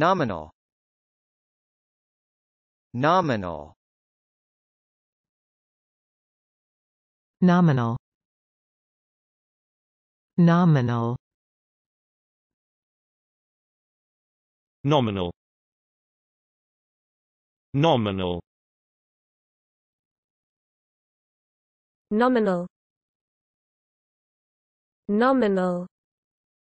nominal nominal nominal nominal nominal nominal nominal nominal